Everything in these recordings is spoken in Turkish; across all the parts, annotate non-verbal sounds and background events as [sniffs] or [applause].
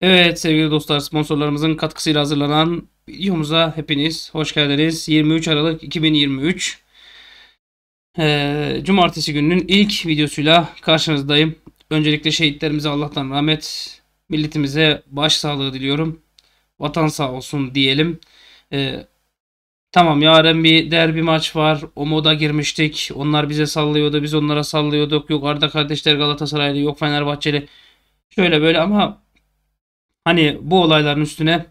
Evet sevgili dostlar sponsorlarımızın katkısıyla hazırlanan videomuza hepiniz hoş geldiniz. 23 Aralık 2023 ee, Cumartesi gününün ilk videosuyla karşınızdayım. Öncelikle şehitlerimize Allah'tan rahmet, milletimize başsağlığı diliyorum. Vatan sağ olsun diyelim. Ee, tamam yarın bir derbi maç var. O moda girmiştik. Onlar bize sallıyordu, biz onlara sallıyorduk. Yok Arda kardeşler Galatasaraylı, yok Fenerbahçeli. Şöyle böyle ama Hani bu olayların üstüne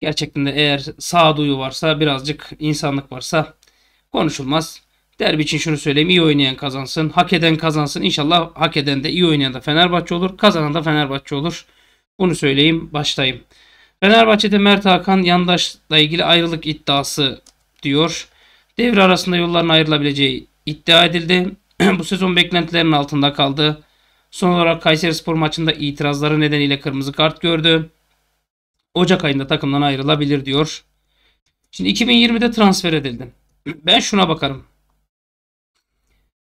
gerçekten de eğer sağduyu varsa birazcık insanlık varsa konuşulmaz. Derbi için şunu söyleyeyim iyi oynayan kazansın. Hak eden kazansın. İnşallah hak eden de iyi oynayan da Fenerbahçe olur. Kazanan da Fenerbahçe olur. Bunu söyleyeyim başlayayım. Fenerbahçe'de Mert Hakan yandaşla ilgili ayrılık iddiası diyor. Devre arasında yolların ayrılabileceği iddia edildi. [clears throat] Bu sezon beklentilerin altında kaldı. Son olarak Kayseri Spor maçında itirazları nedeniyle kırmızı kart gördü. Ocak ayında takımdan ayrılabilir diyor. Şimdi 2020'de transfer edildi. [clears throat] Ben şuna bakarım.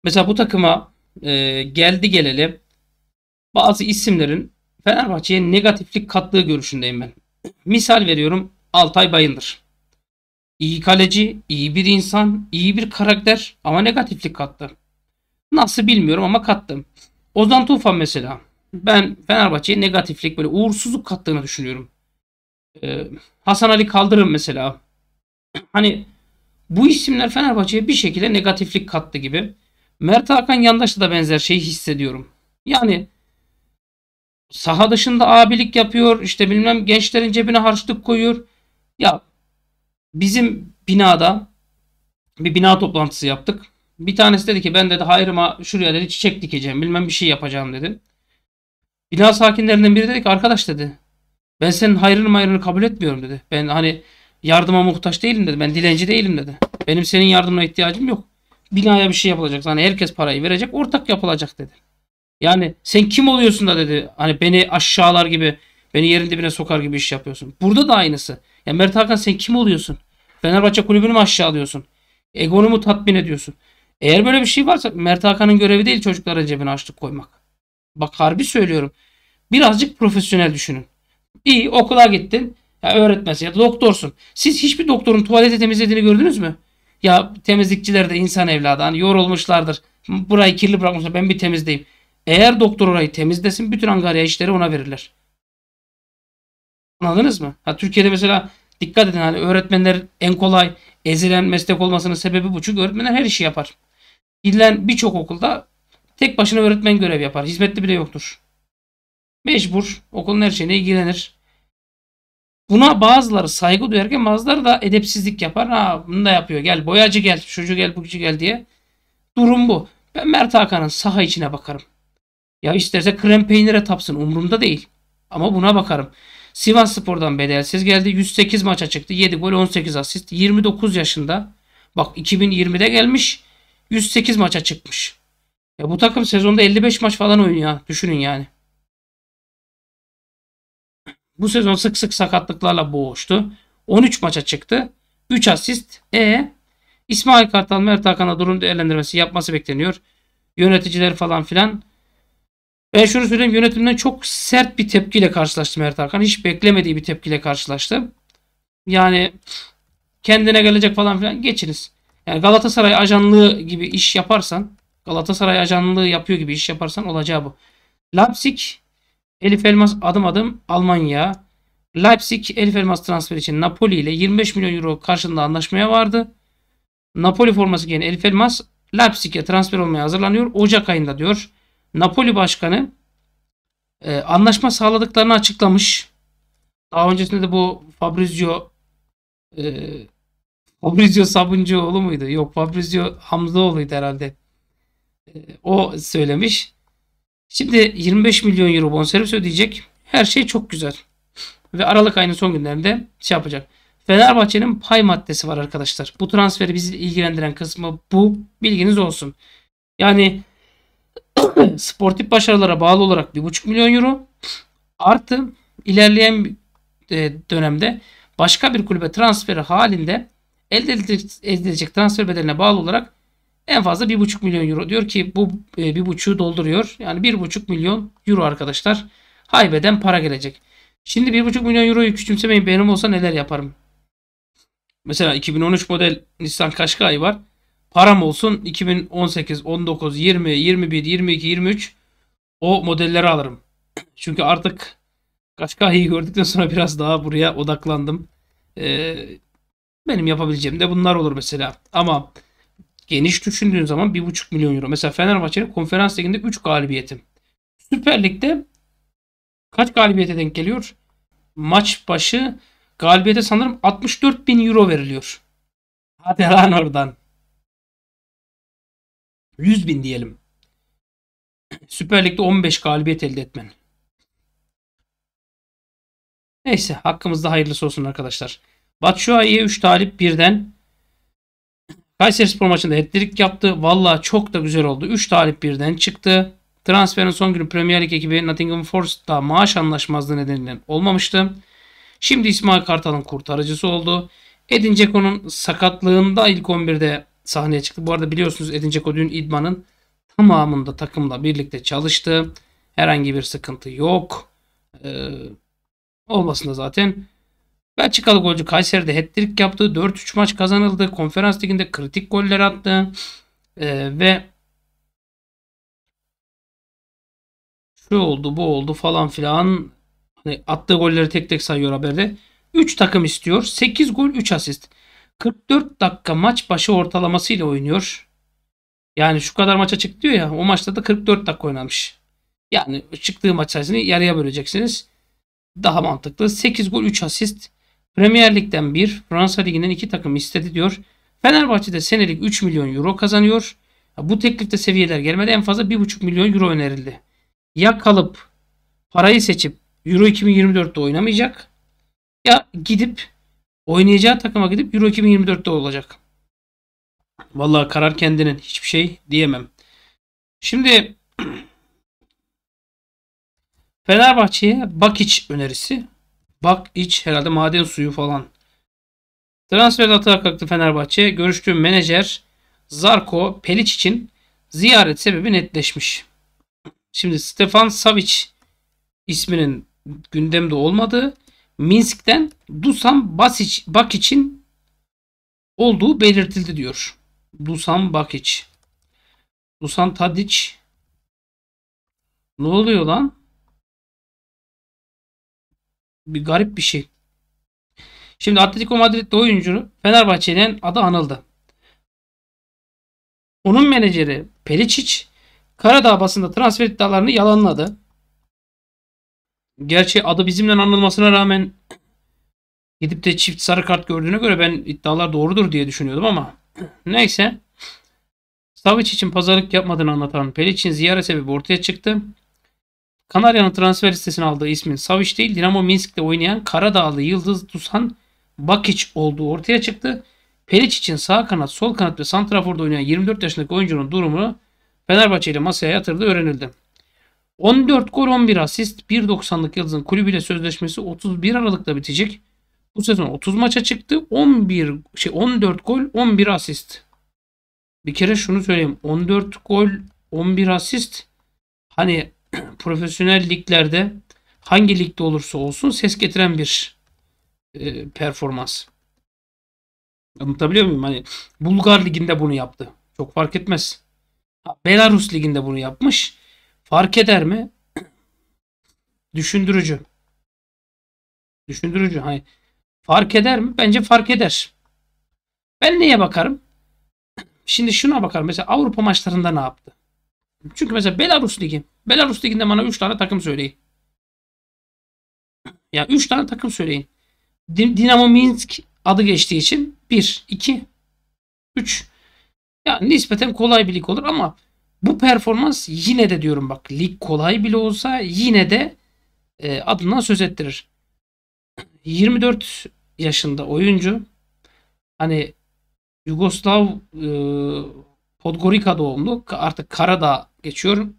Mesela bu takıma e, geldi geleli bazı isimlerin Fenerbahçe'ye negatiflik kattığı görüşündeyim ben. [clears throat] Misal veriyorum Altay Bayındır. İyi kaleci, iyi bir insan, iyi bir karakter ama negatiflik kattı. Nasıl bilmiyorum ama kattı. Ozan Tufan mesela. Ben Fenerbahçe'ye negatiflik böyle uğursuzluk kattığını düşünüyorum. Ee, Hasan Ali Kaldırım mesela. Hani bu isimler Fenerbahçe'ye bir şekilde negatiflik kattı gibi. Mert Hakan Yandaş'ta da benzer şeyi hissediyorum. Yani saha dışında abilik yapıyor. işte bilmem gençlerin cebine harçlık koyuyor. Ya bizim binada bir bina toplantısı yaptık. Bir tanesi dedi ki ben dedi hayrıma şuraya dedi çiçek dikeceğim bilmem bir şey yapacağım dedi. Bina sakinlerinden biri dedi ki arkadaş dedi ben senin hayrını mayrını kabul etmiyorum dedi. Ben hani yardıma muhtaç değilim dedi. Ben dilenci değilim dedi. Benim senin yardımına ihtiyacım yok. Binaya bir şey yapılacak. Hani herkes parayı verecek. Ortak yapılacak dedi. Yani sen kim oluyorsun da dedi. Hani beni aşağılar gibi beni yerin dibine sokar gibi iş yapıyorsun. Burada da aynısı. yani Mert Hakan sen kim oluyorsun? Fenerbahçe kulübünü mü aşağılıyorsun? Egonu mu tatmin ediyorsun? Eğer böyle bir şey varsa Mert Hakan'ın görevi değil çocuklara cebine açlık koymak. Bak harbi söylüyorum. Birazcık profesyonel düşünün. İyi okula gittin. Ya öğretmensin ya da doktorsun. Siz hiçbir doktorun tuvaleti temizlediğini gördünüz mü? Ya temizlikçiler de insan evladı. Hani yorulmuşlardır. Burayı kirli bırakmışlar. Ben bir temizleyeyim. Eğer doktor orayı temizlesin bütün angarya işleri ona verirler. Anladınız mı? Ha, Türkiye'de mesela dikkat edin hani öğretmenler en kolay ezilen meslek olmasının sebebi bu. Çünkü öğretmenler her işi yapar. Bilinen birçok okulda tek başına öğretmen görev yapar. Hizmetli bile yoktur. Mecbur okulun her şeyine ilgilenir. Buna bazıları saygı duyarken bazıları da edepsizlik yapar. Ha bunu da yapıyor. Gel boyacı gel, şucu gel, bucu gel diye. Durum bu. Ben Mert Hakan'ın saha içine bakarım. Ya isterse krem peynire tapsın umurumda değil. Ama buna bakarım. Sivas Spor'dan bedelsiz geldi. 108 maça çıktı. 7 gol 18 asist. 29 yaşında. Bak 2020'de gelmiş. 108 maça çıkmış. Ya bu takım sezonda 55 maç falan oynuyor. Düşünün yani. Bu sezon sık sık sakatlıklarla boğuştu. 13 maça çıktı. 3 asist. E İsmail Kartal Mert Hakan'a durum değerlendirmesi yapması bekleniyor. Yöneticiler falan filan. Ben şunu söyleyeyim yönetimden çok sert bir tepkiyle karşılaştım Mert Hakan. Hiç beklemediği bir tepkiyle karşılaştım. Yani kendine gelecek falan filan geçiniz. Yani Galatasaray ajanlığı gibi iş yaparsan, Galatasaray ajanlığı yapıyor gibi iş yaparsan olacağı bu. Leipzig, Elif Elmas adım adım Almanya. Leipzig, Elif Elmas transfer için Napoli ile 25 milyon euro karşılığında anlaşmaya vardı. Napoli forması giyen Elif Elmas Leipzig'e transfer olmaya hazırlanıyor. Ocak ayında diyor. Napoli başkanı e, anlaşma sağladıklarını açıklamış. Daha öncesinde de bu Fabrizio e, Fabrizio Sabuncuoğlu muydu? Yok Fabrizio Hamzaoğlu'ydu herhalde. Ee, o söylemiş. Şimdi 25 milyon euro bonservis ödeyecek. Her şey çok güzel. Ve Aralık ayının son günlerinde şey yapacak. Fenerbahçe'nin pay maddesi var arkadaşlar. Bu transferi bizi ilgilendiren kısmı bu. Bilginiz olsun. Yani [clears throat] sportif başarılara bağlı olarak 1,5 milyon euro artı ilerleyen e, dönemde başka bir kulübe transferi halinde Elde edilecek transfer bedeline bağlı olarak en fazla 1,5 milyon euro diyor ki bu e, bir buçuğu dolduruyor. Yani 1,5 milyon euro arkadaşlar haybeden para gelecek. Şimdi 1,5 milyon euroyu küçümsemeyin benim olsa neler yaparım. Mesela 2013 model Nissan Qashqai var. Param olsun 2018, 19, 20, 21, 22, 23 o modelleri alırım. Çünkü artık Qashqai'yi gördükten sonra biraz daha buraya odaklandım. Ee, benim yapabileceğim de bunlar olur mesela. Ama geniş düşündüğün zaman 1,5 milyon euro. Mesela Fenerbahçe'nin konferans liginde 3 galibiyetim. Süper Lig'de kaç galibiyete denk geliyor? Maç başı galibiyete sanırım 64 bin euro veriliyor. Hadi lan oradan. 100 bin diyelim. Süper Lig'de 15 galibiyet elde etmen. Neyse hakkımızda hayırlısı olsun arkadaşlar. Batshuayi'ye 3 talip birden. Kayseri Spor maçında ettirik yaptı. Valla çok da güzel oldu. 3 talip birden çıktı. Transferin son günü Premier Lig ekibi Nottingham Forest'ta maaş anlaşmazlığı nedeniyle olmamıştı. Şimdi İsmail Kartal'ın kurtarıcısı oldu. Edin Dzeko'nun sakatlığında ilk 11'de sahneye çıktı. Bu arada biliyorsunuz Edin Dzeko dün idmanın tamamında takımla birlikte çalıştı. Herhangi bir sıkıntı yok. Ee, olmasında zaten Belçikalı golcü Kayseri'de hat-trick yaptı. 4-3 maç kazanıldı. Konferans liginde kritik goller attı. Ee, ve şu oldu bu oldu falan filan hani attığı golleri tek tek sayıyor haberde. 3 takım istiyor. 8 gol 3 asist. 44 dakika maç başı ortalamasıyla oynuyor. Yani şu kadar maça çıktı diyor ya o maçta da 44 dakika oynanmış. Yani çıktığı maç sayısını yarıya böleceksiniz. Daha mantıklı. 8 gol 3 asist. Premier Lig'den 1, Fransa Ligi'nden iki takım istedi diyor. Fenerbahçe'de senelik 3 milyon euro kazanıyor. Bu teklifte seviyeler gelmedi. En fazla 1,5 milyon euro önerildi. Ya kalıp parayı seçip Euro 2024'te oynamayacak ya gidip oynayacağı takıma gidip Euro 2024'te olacak. Vallahi karar kendinin. Hiçbir şey diyemem. Şimdi [clears throat] Fenerbahçe'ye Bakic önerisi. Bak iç herhalde maden suyu falan. Transfer atağa kalktı Fenerbahçe. Görüştüğüm menajer Zarko Peliç için ziyaret sebebi netleşmiş. Şimdi Stefan Savic isminin gündemde olmadığı Minsk'ten Dusan Basic, Bak için olduğu belirtildi diyor. Dusan Bakic. Dusan Tadic. Ne oluyor lan? bir garip bir şey. Şimdi Atletico Madrid'de oyuncu Fenerbahçe'den adı anıldı. Onun menajeri Pericic Karadağ basında transfer iddialarını yalanladı. Gerçi adı bizimle anılmasına rağmen gidip de çift sarı kart gördüğüne göre ben iddialar doğrudur diye düşünüyordum ama neyse. Savic için pazarlık yapmadığını anlatan Pelic'in ziyaret sebebi ortaya çıktı. Kanarya'nın transfer listesine aldığı ismin Savic değil Dinamo Minsk'te oynayan Karadağlı Yıldız Dusan Bakic olduğu ortaya çıktı. Peric için sağ kanat, sol kanat ve santraforda oynayan 24 yaşındaki oyuncunun durumunu Fenerbahçe ile masaya yatırdığı öğrenildi. 14 gol 11 asist 1.90'lık Yıldız'ın kulübüyle sözleşmesi 31 Aralık'ta bitecek. Bu sezon 30 maça çıktı. 11 şey 14 gol 11 asist. Bir kere şunu söyleyeyim. 14 gol 11 asist hani [clears throat] profesyonel liglerde hangi ligde olursa olsun ses getiren bir e, performans. Anlatabiliyor muyum? Hani Bulgar liginde bunu yaptı. Çok fark etmez. Belarus liginde bunu yapmış. Fark eder mi? [clears throat] Düşündürücü. Düşündürücü. Hani fark eder mi? Bence fark eder. Ben neye bakarım? [clears throat] Şimdi şuna bakarım. Mesela Avrupa maçlarında ne yaptı? Çünkü mesela Belarus Ligi. Belarus Ligi'nde bana 3 tane takım söyleyin. Ya 3 tane takım söyleyin. Dinamo Minsk adı geçtiği için 1, 2, 3. Ya nispeten kolay bir lig olur ama bu performans yine de diyorum bak lig kolay bile olsa yine de e, adından söz ettirir. 24 yaşında oyuncu hani Yugoslav e, Podgorica doğumlu. Artık Karadağ geçiyorum.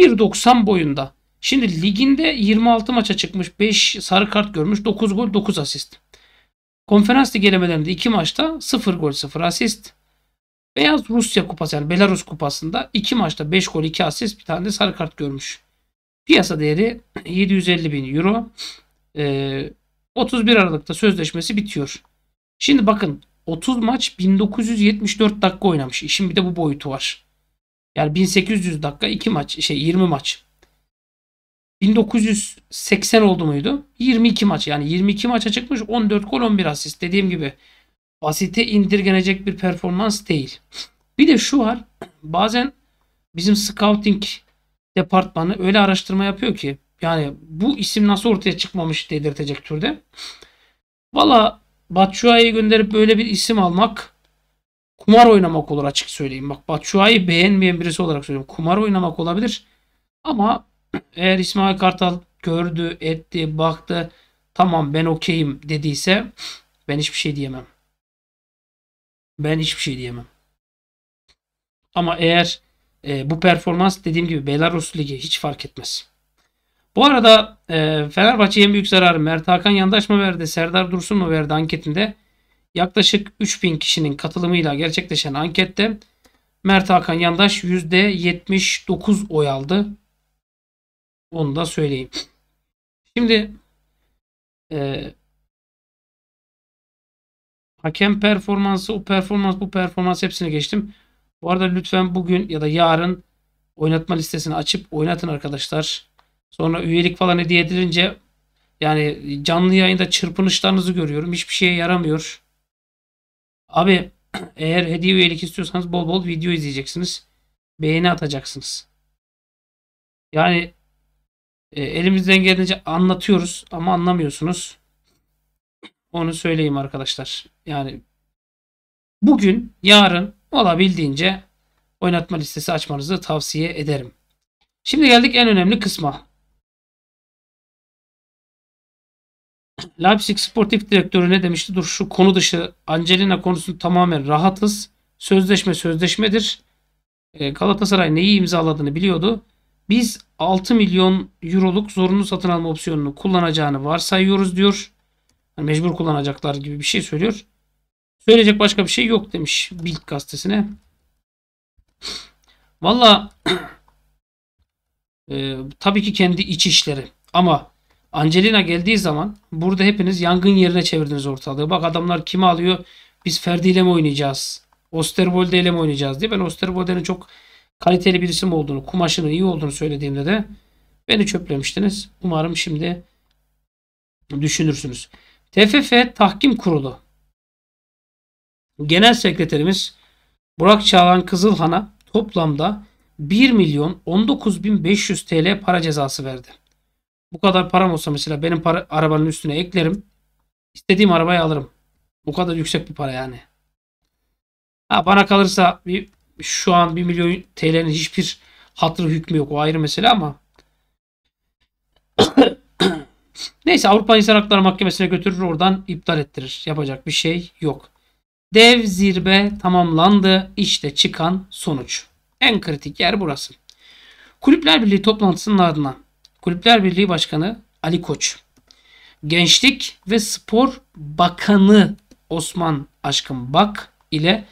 1.90 boyunda. Şimdi liginde 26 maça çıkmış. 5 sarı kart görmüş. 9 gol 9 asist. Konferans lig elemelerinde 2 maçta 0 gol 0 asist. Beyaz Rusya kupası yani Belarus kupasında 2 maçta 5 gol 2 asist bir tane de sarı kart görmüş. Piyasa değeri 750 [clears throat] bin euro. Ee, 31 Aralık'ta sözleşmesi bitiyor. Şimdi bakın 30 maç 1974 dakika oynamış. İşin bir de bu boyutu var. Yani 1800 dakika 2 maç şey 20 maç. 1980 oldu muydu? 22 maç yani 22 maça çıkmış 14 gol 11 asist. Dediğim gibi basite indirgenecek bir performans değil. Bir de şu var bazen bizim scouting departmanı öyle araştırma yapıyor ki yani bu isim nasıl ortaya çıkmamış dedirtecek türde. Valla Batshuayi'yi gönderip böyle bir isim almak kumar oynamak olur açık söyleyeyim. Bak Batshuayi beğenmeyen birisi olarak söylüyorum. Kumar oynamak olabilir. Ama [clears throat] eğer İsmail Kartal gördü, etti, baktı tamam ben okeyim dediyse ben hiçbir şey diyemem. Ben hiçbir şey diyemem. Ama eğer e, bu performans dediğim gibi Belarus Ligi hiç fark etmez. Bu arada e, Fenerbahçe'ye en büyük zararı Mert Hakan Yandaş mı verdi, Serdar Dursun mu verdi anketinde yaklaşık 3000 kişinin katılımıyla gerçekleşen ankette Mert Hakan Yandaş %79 oy aldı. Onu da söyleyeyim. Şimdi e, hakem performansı, o performans, bu performans hepsine geçtim. Bu arada lütfen bugün ya da yarın oynatma listesini açıp oynatın arkadaşlar. Sonra üyelik falan hediye edilince yani canlı yayında çırpınışlarınızı görüyorum. Hiçbir şeye yaramıyor. Abi [clears throat] eğer hediye üyelik istiyorsanız bol bol video izleyeceksiniz. Beğeni atacaksınız. Yani e, elimizden geldiğince anlatıyoruz ama anlamıyorsunuz. Onu söyleyeyim arkadaşlar. Yani bugün, yarın olabildiğince oynatma listesi açmanızı tavsiye ederim. Şimdi geldik en önemli kısma. Leipzig sportif direktörü ne demişti? Dur şu konu dışı Angelina konusunu tamamen rahatız. Sözleşme sözleşmedir. Ee, Galatasaray neyi imzaladığını biliyordu. Biz 6 milyon euroluk zorunlu satın alma opsiyonunu kullanacağını varsayıyoruz diyor. Yani mecbur kullanacaklar gibi bir şey söylüyor. Söyleyecek başka bir şey yok demiş Bild gazetesine. Valla [clears throat] e, tabii ki kendi iç işleri ama Angelina geldiği zaman burada hepiniz yangın yerine çevirdiniz ortalığı. Bak adamlar kimi alıyor? Biz Ferdi ile mi oynayacağız? Osterbolde ile mi oynayacağız diye. Ben Osterbolde'nin çok kaliteli bir isim olduğunu, kumaşının iyi olduğunu söylediğimde de beni çöplemiştiniz. Umarım şimdi düşünürsünüz. TFF Tahkim Kurulu Genel Sekreterimiz Burak Çağlan Kızılhan'a toplamda 1 milyon 19.500 TL para cezası verdi. Bu kadar param olsa mesela benim para, arabanın üstüne eklerim. İstediğim arabayı alırım. Bu kadar yüksek bir para yani. Ha, bana kalırsa bir, şu an 1 milyon TL'nin hiçbir hatırı hükmü yok. O ayrı mesele ama. [coughs] Neyse Avrupa İnsan Hakları Mahkemesi'ne götürür oradan iptal ettirir. Yapacak bir şey yok. Dev zirve tamamlandı. İşte çıkan sonuç. En kritik yer burası. Kulüpler Birliği toplantısının ardından Kulüpler Birliği Başkanı Ali Koç. Gençlik ve Spor Bakanı Osman Aşkın Bak ile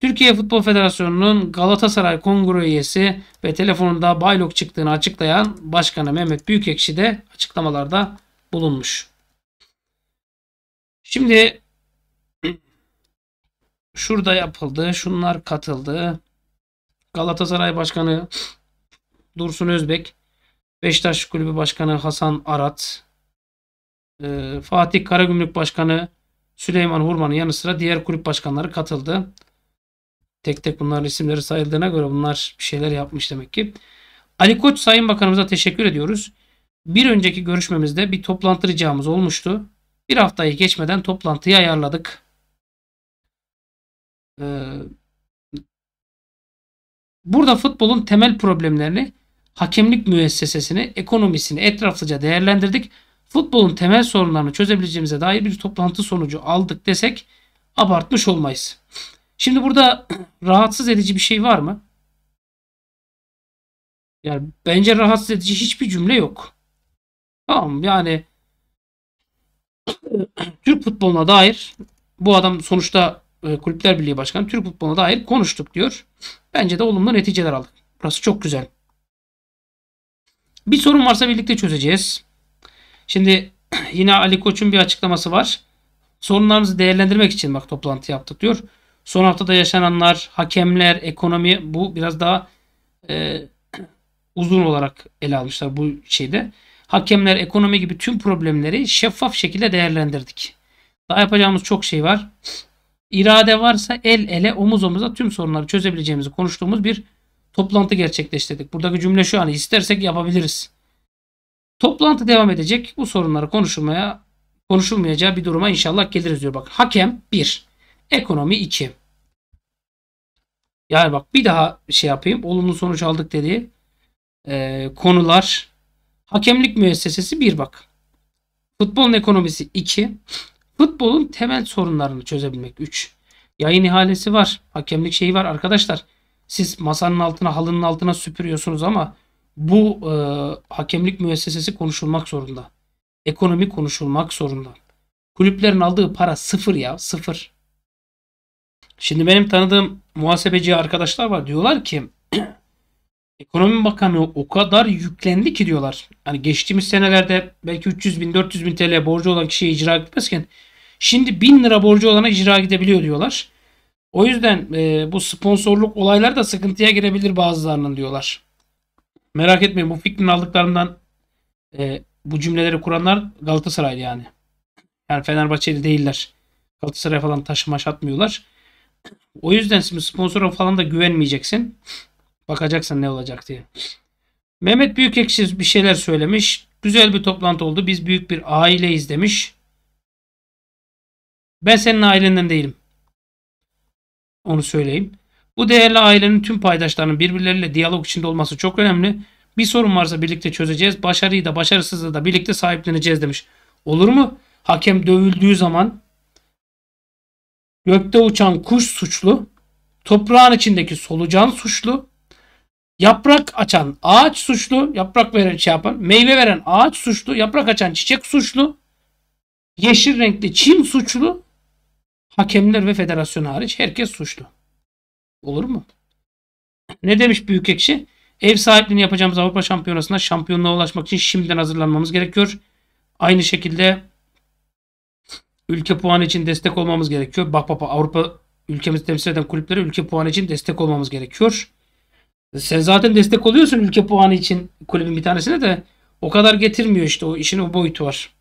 Türkiye Futbol Federasyonu'nun Galatasaray Kongre üyesi ve telefonunda baylok çıktığını açıklayan Başkanı Mehmet Büyükekşi de açıklamalarda bulunmuş. Şimdi [clears throat] şurada yapıldı, şunlar katıldı. Galatasaray Başkanı Dursun Özbek Beşiktaş Kulübü Başkanı Hasan Arat, e, Fatih Karagümrük Başkanı Süleyman Hurman'ın yanı sıra diğer kulüp başkanları katıldı. Tek tek bunların isimleri sayıldığına göre bunlar bir şeyler yapmış demek ki. Ali Koç Sayın Bakanımıza teşekkür ediyoruz. Bir önceki görüşmemizde bir toplantı ricamız olmuştu. Bir haftayı geçmeden toplantıyı ayarladık. E, burada futbolun temel problemlerini hakemlik müessesesini, ekonomisini etraflıca değerlendirdik. Futbolun temel sorunlarını çözebileceğimize dair bir toplantı sonucu aldık desek abartmış olmayız. Şimdi burada [clears throat] rahatsız edici bir şey var mı? Yani bence rahatsız edici hiçbir cümle yok. Tamam yani [clears throat] Türk futboluna dair bu adam sonuçta e, Kulüpler Birliği Başkanı Türk futboluna dair konuştuk diyor. Bence de olumlu neticeler aldık. Burası çok güzel. Bir sorun varsa birlikte çözeceğiz. Şimdi [clears throat] yine Ali Koç'un bir açıklaması var. Sorunlarınızı değerlendirmek için bak toplantı yaptık diyor. Son haftada yaşananlar, hakemler, ekonomi bu biraz daha e, [clears throat] uzun olarak ele almışlar bu şeyde. Hakemler, ekonomi gibi tüm problemleri şeffaf şekilde değerlendirdik. Daha yapacağımız çok şey var. İrade varsa el ele omuz omuza tüm sorunları çözebileceğimizi konuştuğumuz bir toplantı gerçekleştirdik. Buradaki cümle şu an istersek yapabiliriz. Toplantı devam edecek. Bu sorunları konuşulmaya konuşulmayacağı bir duruma inşallah geliriz diyor. Bak hakem 1. Ekonomi 2. Yani bak bir daha şey yapayım. Olumlu sonuç aldık dedi. e, konular. Hakemlik müessesesi 1 bak. Futbolun ekonomisi 2. Futbolun temel sorunlarını çözebilmek 3. Yayın ihalesi var. Hakemlik şeyi var arkadaşlar siz masanın altına, halının altına süpürüyorsunuz ama bu e, hakemlik müessesesi konuşulmak zorunda. Ekonomi konuşulmak zorunda. Kulüplerin aldığı para sıfır ya sıfır. Şimdi benim tanıdığım muhasebeci arkadaşlar var diyorlar ki [clears throat] Ekonomi Bakanı o kadar yüklendi ki diyorlar. Hani geçtiğimiz senelerde belki 300 bin 400 bin TL borcu olan kişiye icra gitmezken şimdi 1000 lira borcu olana icra gidebiliyor diyorlar. O yüzden e, bu sponsorluk olayları da sıkıntıya girebilir bazılarının diyorlar. Merak etmeyin bu fikrin aldıklarından e, bu cümleleri kuranlar Galatasaraylı yani. Yani Fenerbahçeli değiller. Galatasaray falan taşıma atmıyorlar. O yüzden şimdi sponsora falan da güvenmeyeceksin. Bakacaksın ne olacak diye. Mehmet büyük eksiz bir şeyler söylemiş. Güzel bir toplantı oldu. Biz büyük bir aileyiz demiş. Ben senin ailenden değilim. Onu söyleyeyim. Bu değerli ailenin tüm paydaşlarının birbirleriyle diyalog içinde olması çok önemli. Bir sorun varsa birlikte çözeceğiz. Başarıyı da başarısızlığı da birlikte sahipleneceğiz demiş. Olur mu? Hakem dövüldüğü zaman gökte uçan kuş suçlu, toprağın içindeki solucan suçlu, yaprak açan ağaç suçlu, yaprak veren şey yapan, meyve veren ağaç suçlu, yaprak açan çiçek suçlu, yeşil renkli çim suçlu, Hakemler ve federasyon hariç herkes suçlu. Olur mu? Ne demiş büyük ekşi? Ev sahipliğini yapacağımız Avrupa Şampiyonası'na şampiyonluğa ulaşmak için şimdiden hazırlanmamız gerekiyor. Aynı şekilde ülke puanı için destek olmamız gerekiyor. Bak baba Avrupa ülkemizi temsil eden kulüplere ülke puanı için destek olmamız gerekiyor. Sen zaten destek oluyorsun ülke puanı için kulübün bir tanesine de o kadar getirmiyor işte o işin o boyutu var.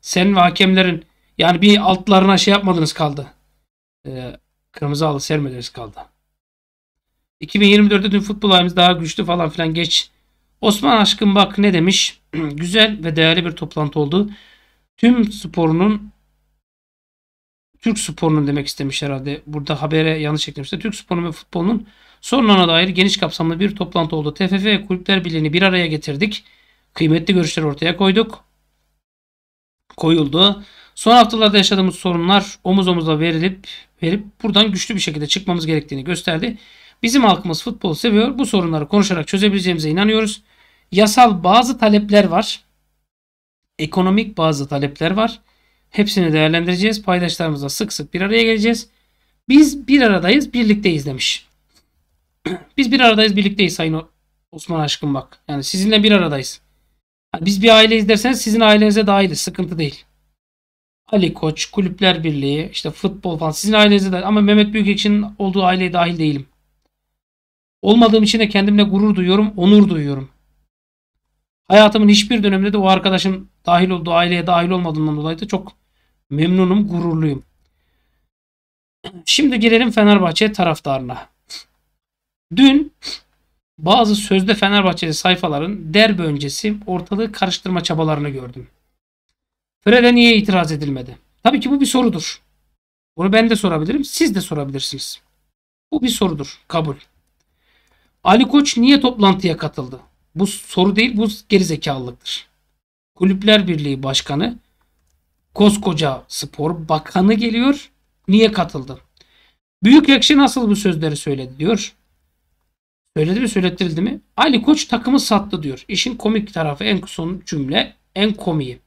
Sen ve hakemlerin yani bir altlarına şey yapmadınız kaldı. Ee, kırmızı halı sermediniz kaldı. 2024'te dün futbol ayımız daha güçlü falan filan geç. Osman Aşkın bak ne demiş. [clears throat] Güzel ve değerli bir toplantı oldu. Tüm sporunun Türk sporunun demek istemiş herhalde. Burada habere yanlış eklemişler. Türk sporunun ve futbolunun sorunlarına dair geniş kapsamlı bir toplantı oldu. TFF ve Kulüpler Birliği'ni bir araya getirdik. Kıymetli görüşler ortaya koyduk. Koyuldu. Son haftalarda yaşadığımız sorunlar omuz omuza verilip verip buradan güçlü bir şekilde çıkmamız gerektiğini gösterdi. Bizim halkımız futbol seviyor. Bu sorunları konuşarak çözebileceğimize inanıyoruz. Yasal bazı talepler var. Ekonomik bazı talepler var. Hepsini değerlendireceğiz. Paydaşlarımızla sık sık bir araya geleceğiz. Biz bir aradayız, birlikteyiz demiş. [clears throat] Biz bir aradayız, birlikteyiz Sayın Osman aşkım bak. Yani sizinle bir aradayız. biz bir aileyiz derseniz sizin ailenize dahiliz. Sıkıntı değil. Ali Koç, Kulüpler Birliği, işte futbol falan. Sizin ailenize de ama Mehmet Büyükekşi'nin olduğu aileye dahil değilim. Olmadığım için de kendimle gurur duyuyorum, onur duyuyorum. Hayatımın hiçbir döneminde de o arkadaşım dahil olduğu aileye dahil olmadığından dolayı da çok memnunum, gururluyum. Şimdi gelelim Fenerbahçe taraftarına. Dün bazı sözde Fenerbahçeli sayfaların derbi öncesi ortalığı karıştırma çabalarını gördüm. Fred'e niye itiraz edilmedi? Tabii ki bu bir sorudur. Bunu ben de sorabilirim. Siz de sorabilirsiniz. Bu bir sorudur. Kabul. Ali Koç niye toplantıya katıldı? Bu soru değil bu gerizekalılıktır. Kulüpler Birliği Başkanı koskoca spor bakanı geliyor. Niye katıldı? Büyük Ekşi nasıl bu sözleri söyledi diyor. Söyledi mi söylettirildi mi? Ali Koç takımı sattı diyor. İşin komik tarafı en son cümle en komiği.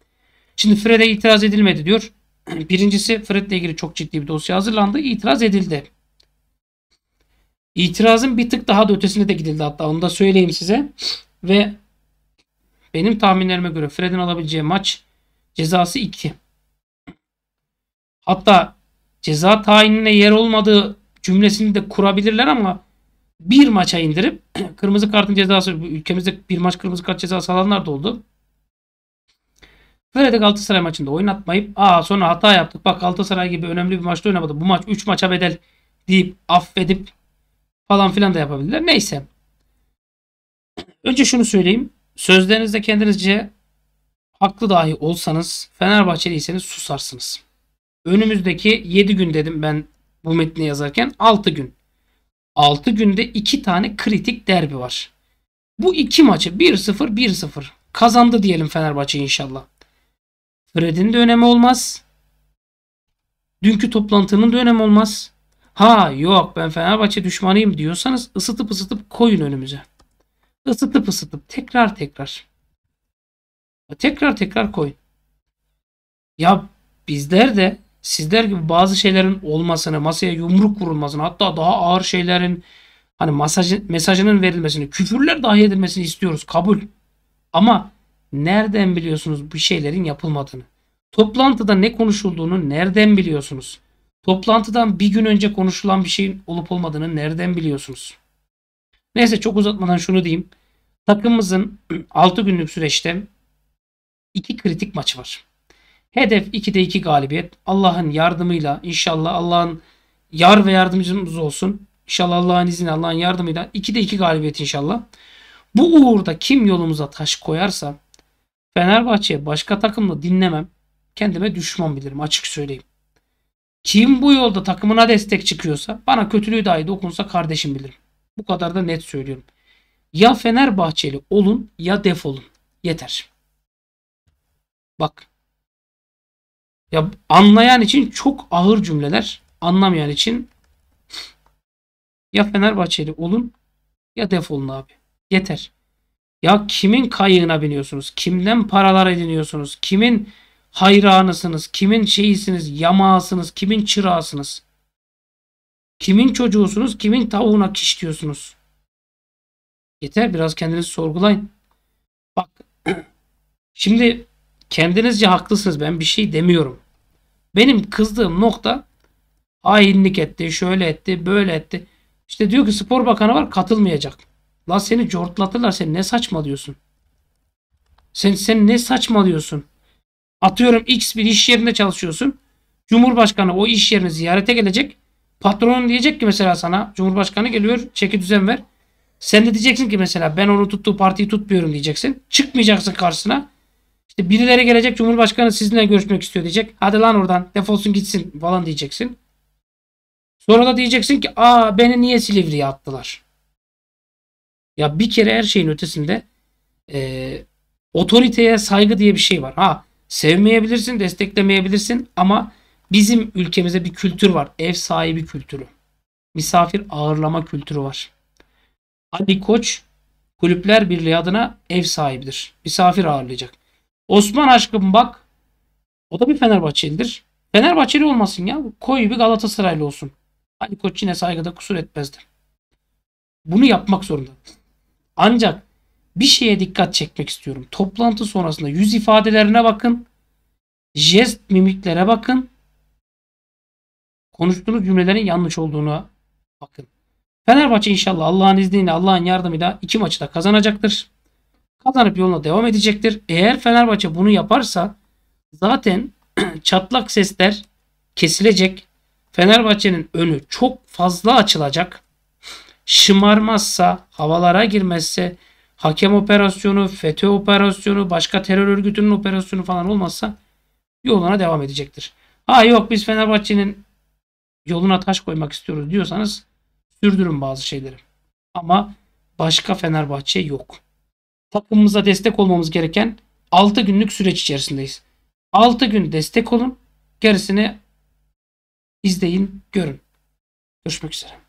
Şimdi Fred'e itiraz edilmedi diyor. [clears throat] Birincisi Fred'le ilgili çok ciddi bir dosya hazırlandı. İtiraz edildi. İtirazın bir tık daha da ötesine de gidildi hatta onu da söyleyeyim size. [sniffs] Ve benim tahminlerime göre Fred'in alabileceği maç cezası 2. Hatta ceza tayinine yer olmadığı cümlesini de kurabilirler ama bir maça indirip [clears throat] kırmızı kartın cezası ülkemizde bir maç kırmızı kart cezası alanlar da oldu. Kalede Galatasaray maçında oynatmayıp aa sonra hata yaptık. Bak Galatasaray gibi önemli bir maçta oynamadı. Bu maç 3 maça bedel deyip affedip falan filan da yapabilirler. Neyse. Önce şunu söyleyeyim. Sözlerinizde kendinizce haklı dahi olsanız Fenerbahçeliyseniz susarsınız. Önümüzdeki 7 gün dedim ben bu metni yazarken 6 gün. 6 günde 2 tane kritik derbi var. Bu iki maçı 1-0 1-0 kazandı diyelim Fenerbahçe inşallah. Fred'in de önemi olmaz. Dünkü toplantının da önemi olmaz. Ha yok ben Fenerbahçe düşmanıyım diyorsanız ısıtıp ısıtıp koyun önümüze. Isıtıp ısıtıp tekrar tekrar. Tekrar tekrar koyun. Ya bizler de sizler gibi bazı şeylerin olmasını, masaya yumruk vurulmasını, hatta daha ağır şeylerin hani masajı, mesajının verilmesini, küfürler dahi edilmesini istiyoruz. Kabul. Ama Nereden biliyorsunuz bu şeylerin yapılmadığını? Toplantıda ne konuşulduğunu nereden biliyorsunuz? Toplantıdan bir gün önce konuşulan bir şeyin olup olmadığını nereden biliyorsunuz? Neyse çok uzatmadan şunu diyeyim. Takımımızın 6 [clears throat] günlük süreçte 2 kritik maçı var. Hedef 2'de 2 galibiyet. Allah'ın yardımıyla inşallah Allah'ın yar ve yardımcımız olsun. İnşallah Allah'ın izniyle Allah'ın yardımıyla 2'de 2 galibiyet inşallah. Bu uğurda kim yolumuza taş koyarsa Fenerbahçe'ye başka takımla dinlemem. Kendime düşman bilirim açık söyleyeyim. Kim bu yolda takımına destek çıkıyorsa bana kötülüğü dahi dokunsa kardeşim bilirim. Bu kadar da net söylüyorum. Ya Fenerbahçeli olun ya defolun. Yeter. Bak. Ya anlayan için çok ağır cümleler. Anlamayan için ya Fenerbahçeli olun ya defolun abi. Yeter. Ya kimin kayığına biniyorsunuz? Kimden paralar ediniyorsunuz? Kimin hayranısınız? Kimin şeyisiniz? Yamağısınız? Kimin çırağısınız? Kimin çocuğusunuz? Kimin tavuğuna kiş diyorsunuz? Yeter biraz kendinizi sorgulayın. Bak [clears throat] şimdi kendinizce haklısınız ben bir şey demiyorum. Benim kızdığım nokta hainlik etti, şöyle etti, böyle etti. İşte diyor ki spor bakanı var katılmayacak. Lan seni cortlatırlar. Sen ne saçmalıyorsun? Sen, sen ne saçmalıyorsun? Atıyorum X bir iş yerinde çalışıyorsun. Cumhurbaşkanı o iş yerini ziyarete gelecek. Patronun diyecek ki mesela sana Cumhurbaşkanı geliyor çeki düzen ver. Sen de diyeceksin ki mesela ben onu tuttuğu partiyi tutmuyorum diyeceksin. Çıkmayacaksın karşısına. İşte birileri gelecek Cumhurbaşkanı sizinle görüşmek istiyor diyecek. Hadi lan oradan defolsun gitsin falan diyeceksin. Sonra da diyeceksin ki aa beni niye Silivri'ye attılar? Ya bir kere her şeyin ötesinde e, otoriteye saygı diye bir şey var. Ha sevmeyebilirsin, desteklemeyebilirsin ama bizim ülkemizde bir kültür var. Ev sahibi kültürü. Misafir ağırlama kültürü var. Ali Koç Kulüpler Birliği adına ev sahibidir. Misafir ağırlayacak. Osman aşkım bak o da bir Fenerbahçelidir. Fenerbahçeli olmasın ya. Koyu bir Galatasaraylı olsun. Ali Koç yine saygıda kusur etmezdi. Bunu yapmak zorunda. Ancak bir şeye dikkat çekmek istiyorum. Toplantı sonrasında yüz ifadelerine bakın. Jest mimiklere bakın. Konuştuğunuz cümlelerin yanlış olduğuna bakın. Fenerbahçe inşallah Allah'ın izniyle Allah'ın yardımıyla iki maçı da kazanacaktır. Kazanıp yoluna devam edecektir. Eğer Fenerbahçe bunu yaparsa zaten [clears throat] çatlak sesler kesilecek. Fenerbahçe'nin önü çok fazla açılacak şımarmazsa, havalara girmezse, hakem operasyonu, FETÖ operasyonu, başka terör örgütünün operasyonu falan olmazsa yoluna devam edecektir. Ha yok biz Fenerbahçe'nin yoluna taş koymak istiyoruz diyorsanız sürdürün bazı şeyleri. Ama başka Fenerbahçe yok. Takımımıza destek olmamız gereken 6 günlük süreç içerisindeyiz. 6 gün destek olun. Gerisini izleyin, görün. Görüşmek üzere.